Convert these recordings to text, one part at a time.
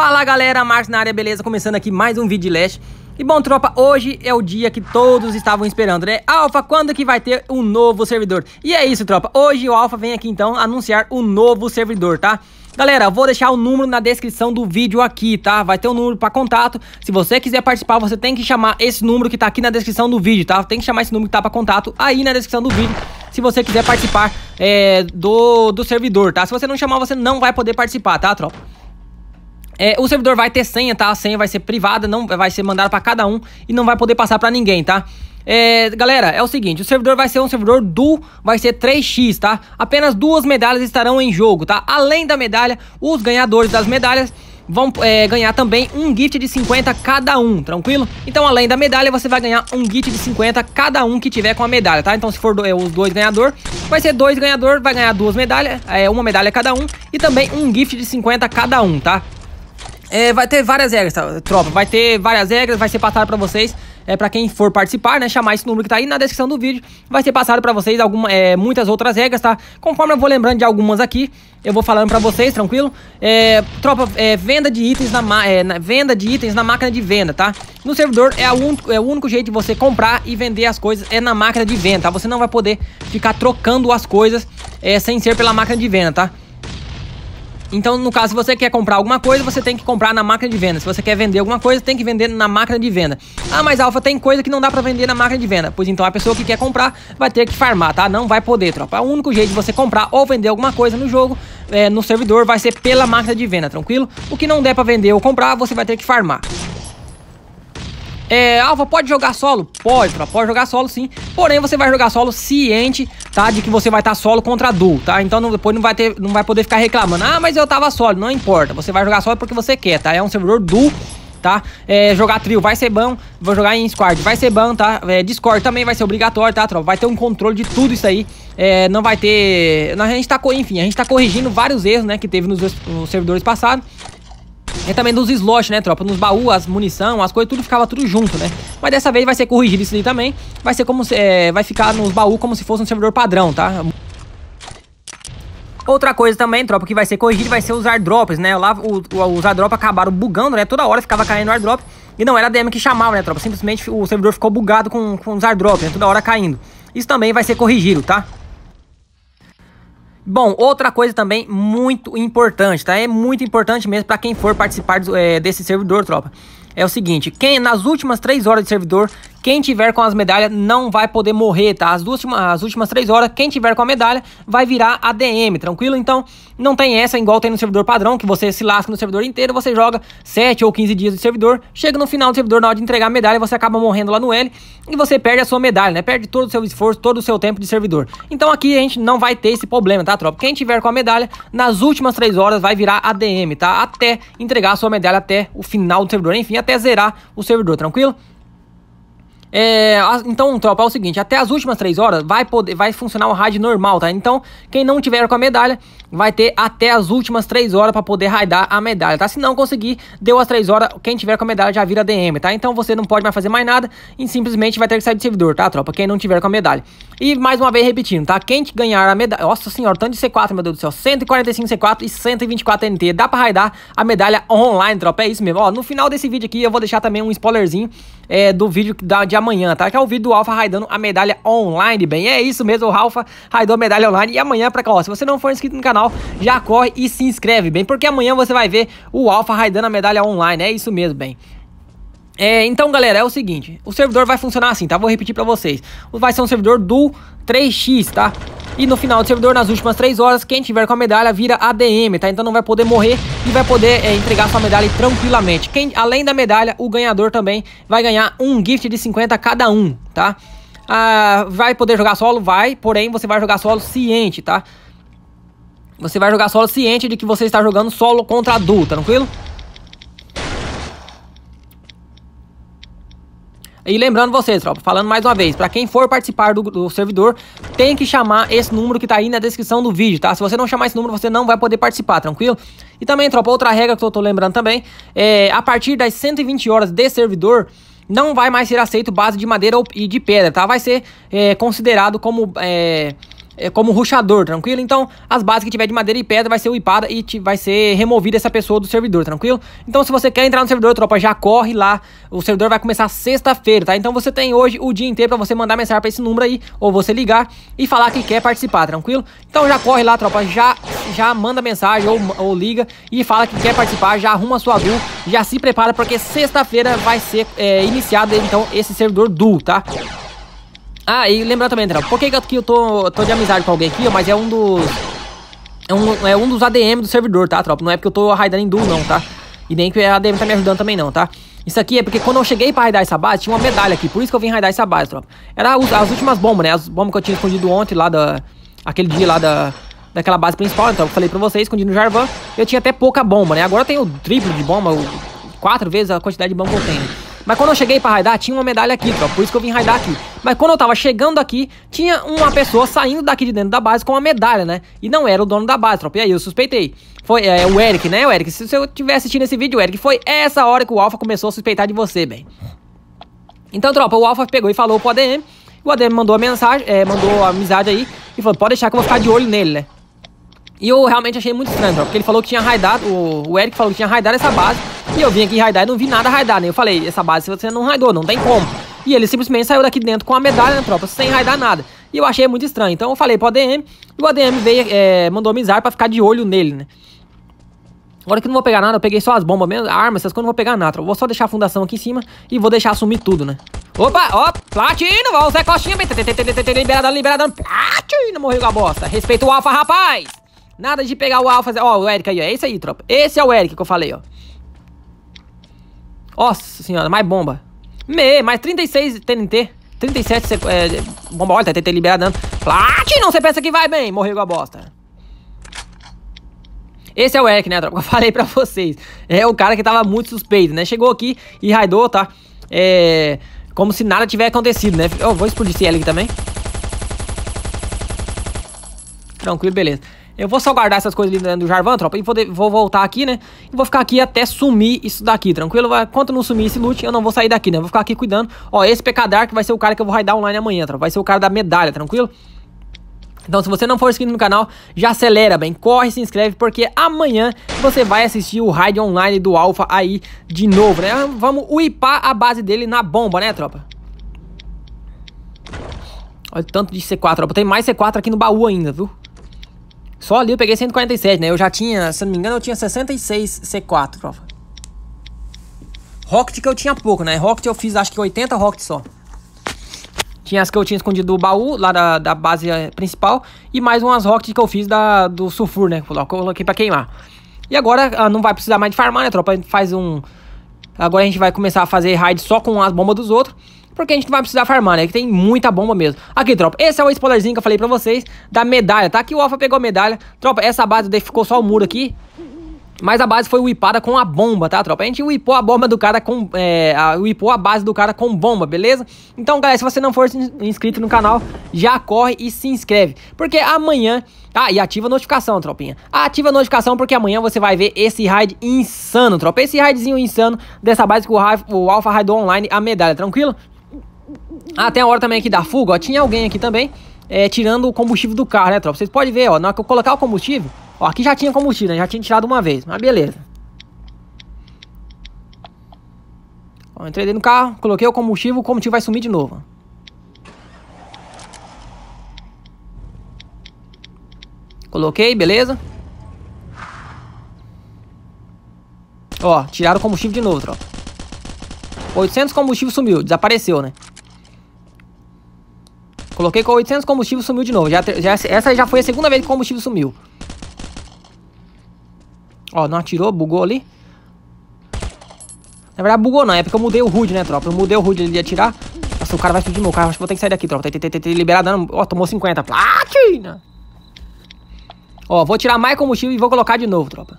Fala galera, Marcos na área, beleza? Começando aqui mais um vídeo de Lash. E bom, tropa, hoje é o dia que todos estavam esperando, né? Alfa, quando que vai ter um novo servidor? E é isso, tropa. Hoje o Alfa vem aqui então anunciar o um novo servidor, tá? Galera, vou deixar o número na descrição do vídeo aqui, tá? Vai ter um número para contato. Se você quiser participar, você tem que chamar esse número que tá aqui na descrição do vídeo, tá? Tem que chamar esse número que tá para contato aí na descrição do vídeo se você quiser participar é, do, do servidor, tá? Se você não chamar, você não vai poder participar, tá, tropa? É, o servidor vai ter senha, tá? A senha vai ser privada, não vai ser mandada para cada um e não vai poder passar para ninguém, tá? É, galera, é o seguinte, o servidor vai ser um servidor duo, vai ser 3x, tá? Apenas duas medalhas estarão em jogo, tá? Além da medalha, os ganhadores das medalhas vão é, ganhar também um gift de 50 cada um, tranquilo? Então, além da medalha, você vai ganhar um gift de 50 cada um que tiver com a medalha, tá? Então, se for do, é, os dois ganhador, vai ser dois ganhador, vai ganhar duas medalhas, é, uma medalha cada um e também um gift de 50 cada um, tá? É, vai ter várias regras, tá, tropa. Vai ter várias regras, vai ser passado para vocês. É, para quem for participar, né? Chamar esse número que tá aí na descrição do vídeo. Vai ser passado para vocês alguma, é, muitas outras regras, tá? Conforme eu vou lembrando de algumas aqui, eu vou falando para vocês, tranquilo? É, tropa, é, venda de itens na, é, na, venda de itens na máquina de venda, tá? No servidor é, a un, é o único jeito de você comprar e vender as coisas é na máquina de venda, tá? Você não vai poder ficar trocando as coisas é, sem ser pela máquina de venda, tá? Então, no caso, se você quer comprar alguma coisa, você tem que comprar na máquina de venda. Se você quer vender alguma coisa, tem que vender na máquina de venda. Ah, mas Alfa, tem coisa que não dá para vender na máquina de venda. Pois então, a pessoa que quer comprar vai ter que farmar, tá? Não vai poder, tropa. O único jeito de você comprar ou vender alguma coisa no jogo, é, no servidor, vai ser pela máquina de venda, tranquilo? O que não der para vender ou comprar, você vai ter que farmar. É, Alva, pode jogar solo? Pode, tropa, pode jogar solo sim. Porém, você vai jogar solo ciente, tá? De que você vai estar tá solo contra duo, tá? Então não, depois não vai, ter, não vai poder ficar reclamando. Ah, mas eu tava solo. Não importa, você vai jogar solo porque você quer, tá? É um servidor duo tá? É, jogar trio vai ser bom, vou jogar em squad vai ser bom, tá? É, Discord também vai ser obrigatório, tá, tropa? Vai ter um controle de tudo isso aí, é, não vai ter... A gente tá, enfim, a gente tá corrigindo vários erros, né, que teve nos, nos servidores passados, e também nos slots, né, tropa? Nos baús, as munição, as coisas, tudo ficava tudo junto, né? Mas dessa vez vai ser corrigido isso aí também. Vai ser como se, é, vai ficar nos baús como se fosse um servidor padrão, tá? Outra coisa também, tropa, que vai ser corrigida vai ser os airdrops, né? Lá o, o, os airdrops acabaram bugando, né? Toda hora ficava caindo airdrop. E não era a DM que chamava, né, tropa? Simplesmente o servidor ficou bugado com, com os airdrops, né? Toda hora caindo. Isso também vai ser corrigido, tá? Bom, outra coisa também muito importante, tá? É muito importante mesmo para quem for participar é, desse servidor, tropa. É o seguinte, quem nas últimas 3 horas de servidor, quem tiver com as medalhas não vai poder morrer, tá? As, duas, as últimas três horas, quem tiver com a medalha vai virar ADM, tranquilo? Então, não tem essa é igual tem no servidor padrão, que você se lasca no servidor inteiro, você joga 7 ou 15 dias de servidor, chega no final do servidor, na hora de entregar a medalha, você acaba morrendo lá no L e você perde a sua medalha, né? Perde todo o seu esforço, todo o seu tempo de servidor. Então aqui a gente não vai ter esse problema, tá, tropa? Quem tiver com a medalha, nas últimas três horas vai virar ADM, tá? Até entregar a sua medalha até o final do servidor, enfim, até zerar o servidor, tranquilo? É, então, tropa, é o seguinte, até as últimas 3 horas vai poder, vai funcionar o raid normal, tá? Então, quem não tiver com a medalha, vai ter até as últimas 3 horas para poder raidar a medalha, tá? Se não conseguir, deu as 3 horas, quem tiver com a medalha já vira DM, tá? Então, você não pode mais fazer mais nada e simplesmente vai ter que sair do servidor, tá, tropa? Quem não tiver com a medalha. E mais uma vez repetindo, tá? Quem ganhar a medalha, nossa senhora, tanto de C4, meu Deus do céu, 145 C4 e 124 NT, dá para raidar a medalha online, tropa, é isso mesmo. Ó, no final desse vídeo aqui eu vou deixar também um spoilerzinho é, do vídeo da, de amanhã, tá? Que é o vídeo do Alfa raidando a medalha online, bem. É isso mesmo, o Alfa raidou a medalha online. E amanhã, pra cá, ó, se você não for inscrito no canal, já corre e se inscreve, bem. Porque amanhã você vai ver o Alfa raidando a medalha online. É isso mesmo, bem. É, então, galera, é o seguinte: o servidor vai funcionar assim, tá? Vou repetir para vocês. Vai ser um servidor do 3x, tá? E no final do servidor, nas últimas 3 horas, quem tiver com a medalha vira ADM, tá? Então não vai poder morrer e vai poder é, entregar sua medalha tranquilamente. Quem, além da medalha, o ganhador também vai ganhar um gift de 50 cada um, tá? Ah, vai poder jogar solo? Vai, porém você vai jogar solo ciente, tá? Você vai jogar solo ciente de que você está jogando solo contra adulto, tá tranquilo? E lembrando vocês, tropa, falando mais uma vez, para quem for participar do, do, servidor, tem que chamar esse número que tá aí na descrição do vídeo, tá? Se você não chamar esse número, você não vai poder participar, tranquilo? E também, tropa, outra regra que eu tô lembrando também, é a partir das 120 horas de servidor, não vai mais ser aceito base de madeira e de pedra, tá? Vai ser é, considerado como... É, é, como ruxador, tranquilo? Então, as bases que tiver de madeira e pedra vai ser wipada e vai ser removida essa pessoa do servidor, tranquilo? Então, se você quer entrar no servidor, tropa, já corre lá. O servidor vai começar sexta-feira, tá? Então, você tem hoje o dia inteiro para você mandar mensagem para esse número aí, ou você ligar e falar que quer participar, tranquilo? Então, já corre lá, tropa, já, já manda mensagem ou, ou liga e fala que quer participar, já arruma sua duo, já se prepara, porque sexta-feira vai ser é, iniciado, então, esse servidor duo, tá? Ah, e lembrar também, André, por que que eu tô, tô de amizade com alguém aqui, mas é um dos... É um, é um dos ADM do servidor, tá, tropa? Não é porque eu tô raidando em duo, não, tá? E nem que a ADM tá me ajudando também, não, tá? Isso aqui é porque quando eu cheguei pra raidar essa base, tinha uma medalha aqui. Por isso que eu vim raidar essa base, tropa. Era as, as, últimas bombas, né? As bombas que eu tinha escondido ontem lá da... Aquele dia lá da... Daquela base principal, então eu falei pra vocês, escondi no Jarvan, eu tinha até pouca bomba, né? Agora eu tenho o triplo de bomba, o, quatro vezes a quantidade de bomba que eu tenho. Mas quando eu cheguei pra raidar, tinha uma medalha aqui, então Por isso que eu vim raidar aqui. Mas quando eu tava chegando aqui, tinha uma pessoa saindo daqui de dentro da base com uma medalha, né? E não era o dono da base, tropa. E aí eu suspeitei. Foi é, o Eric, né, o Eric? Se, você estiver tiver assistindo esse vídeo, Eric, foi essa hora que o Alpha começou a suspeitar de você, bem. Então, tropa, o Alpha pegou e falou pro ADM. O ADM mandou a mensagem, é, mandou a amizade aí e falou: pode deixar que eu vou ficar de olho nele, né? E eu realmente achei muito estranho, tropa, porque ele falou que tinha raidado, o, o Eric falou que tinha raidado essa base e eu vim aqui raidar e não vi nada raidar, né? Eu falei, essa base você não raidou, não tem como. E ele simplesmente saiu daqui dentro com a medalha, né, tropa? Sem raidar nada. E eu achei muito estranho. Então eu falei pro ADM. E o ADM veio, é, mandou amizade pra ficar de olho nele, né? Agora que eu não vou pegar nada, eu peguei só as bombas mesmo, armas, essas coisas, não vou pegar nada. Tropa. Vou só deixar a fundação aqui em cima e vou deixar sumir tudo, né? Opa, ó, platino, vamos Zé Costinha, liberadão, liberadão, platino, morreu com a bosta. Respeita o alfa, rapaz! Nada de pegar o alfa, ó, o Eric aí, ó, é isso aí, tropa. Esse é o Eric que eu falei, ó. Nossa senhora, mais bomba. Me, mais 36 TNT. 37 é, bomba, olha, TNT liberado. Não. Né? Platinum, você pensa que vai bem. Morreu igual a bosta. Esse é o Eric, né, tropa? Eu falei pra vocês. É o cara que tava muito suspeito, né? Chegou aqui e raidou, tá? É... Como se nada tivesse acontecido, né? Eu oh, vou explodir esse L aqui também. Tranquilo, beleza. Eu vou só guardar essas coisas ali dentro do Jarvan, tropa, e vou, de, vou voltar aqui, né? E vou ficar aqui até sumir isso daqui, tranquilo? Quanto não sumir esse loot, eu não vou sair daqui, né? Vou ficar aqui cuidando. Ó, esse Pekadar que vai ser o cara que eu vou raidar online amanhã, tropa. Vai ser o cara da medalha, tranquilo? Então, se você não for inscrito no canal, já acelera, bem. Corre, se inscreve, porque amanhã você vai assistir o raid online do Alpha aí de novo, né? Vamos uipar a base dele na bomba, né, tropa? Olha o tanto de C4, tropa. Tem mais C4 aqui no baú ainda, viu? Só ali eu peguei 147, né? Eu já tinha, se não me engano, eu tinha 66 C4, prova. Rocket que eu tinha pouco, né? Rocket eu fiz acho que 80 Rocket só. Tinha as que eu tinha escondido do baú, lá da, da base eh, principal. E mais umas Rocket que eu fiz da, do sulfur, né? Coloquei pra queimar. E agora ah, não vai precisar mais de farmar, né, tropa? A gente faz um... Agora a gente vai começar a fazer raid só com as bombas dos outros porque a gente não vai precisar farmar, né? Que tem muita bomba mesmo. Aqui, tropa, esse é o spoilerzinho que eu falei pra vocês da medalha, tá? Aqui o Alpha pegou a medalha. Tropa, essa base ficou só o muro aqui. Mas a base foi whipada com a bomba, tá, tropa? A gente whipou a bomba do cara com... É, a, whipou a base do cara com bomba, beleza? Então, galera, se você não for inscrito no canal, já corre e se inscreve. Porque amanhã... Ah, e ativa a notificação, tropinha. Ativa a notificação porque amanhã você vai ver esse raid insano, tropa. Esse raidzinho insano dessa base que o, o Alpha raidou online a medalha, tranquilo? Ah, tem a hora também aqui da fuga, ó. Tinha alguém aqui também é, tirando o combustível do carro, né, tropa? Vocês podem ver, ó. Na hora que eu colocar o combustível, ó, aqui já tinha combustível, né? Já tinha tirado uma vez, mas beleza. Ó, entrei dentro do carro, coloquei o combustível, o combustível vai sumir de novo, Coloquei, beleza? Ó, tiraram o combustível de novo, tropa. 800 combustível sumiu, desapareceu, né? Coloquei com 800 combustível sumiu de novo. Já, já, essa já foi a segunda vez que o combustível sumiu. Ó, não atirou, bugou ali. Na verdade, bugou não. É porque eu mudei o HUD, né, tropa? Eu mudei o HUD de atirar. Nossa, o cara vai explodir meu carro. Acho que vou ter que sair daqui, tropa. Tem que liberar dano. Ó, tomou 50. Platina! Ah, Ó, vou tirar mais combustível e vou colocar de novo, tropa.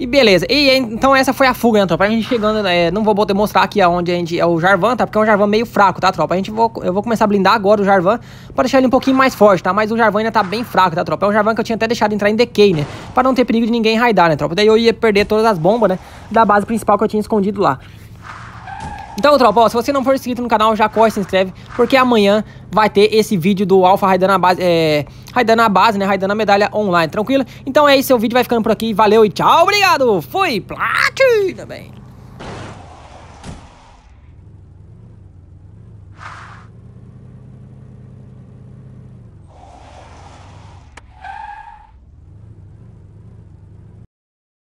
E beleza. E então essa foi a fuga, né, tropa? A gente chegando, né? Não vou demonstrar aqui aonde a gente é o Jarvan, tá? Porque é um Jarvan meio fraco, tá, tropa? A gente vou, eu vou começar a blindar agora o Jarvan para deixar ele um pouquinho mais forte, tá? Mas o Jarvan ainda tá bem fraco, tá, tropa? É um Jarvan que eu tinha até deixado entrar em decay, né? Para não ter perigo de ninguém raidar, né, tropa? Daí eu ia perder todas as bombas, né? Da base principal que eu tinha escondido lá. Então, tropa, ó, se você não for inscrito no canal, já corre, se inscreve, porque amanhã vai ter esse vídeo do Alpha raidando a base, é, Raidando a base, né? Raidando a medalha online, tranquilo? Então é isso, o vídeo vai ficando por aqui. Valeu e tchau, obrigado! Fui! Platina, bem!